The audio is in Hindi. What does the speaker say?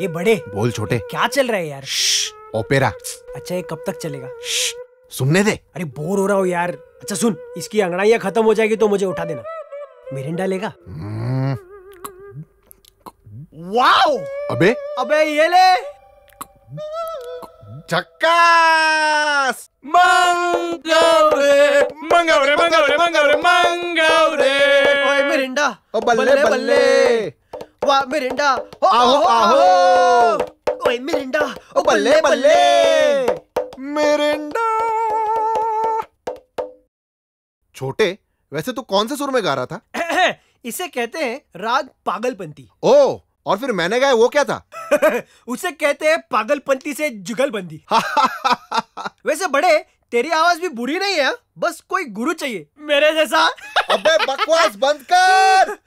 ये बड़े बोल छोटे क्या चल रहा है यार ओपेरा अच्छा ये कब तक चलेगा सुनने दे अरे बोर हो रहा हो यार अच्छा सुन इसकी अंगड़ाइया खत्म हो जाएगी तो मुझे उठा देना मिरिंडा लेगा हम्म। वाओ अबे अबे ये ले चक्कास मंगाओ रे मंगाओ ओए मिरिंडा ओ बल्ले बल्ले, बल्ले। वाह मिरिंडा आहो आहो ओए मिरिंडा ओ बल्ले बल्ले मिरिंडा छोटे वैसे तू कौन से सुर में गा रहा था इसे कहते हैं राग पागलपंती ओ और फिर मैंने गाया वो क्या था उसे कहते हैं पागलपंती से जुगलबंदी हाँ, हाँ, हाँ, वैसे बड़े तेरी आवाज भी बुरी नहीं है बस कोई गुरु चाहिए मेरे जैसा अबे बकवास बंद कर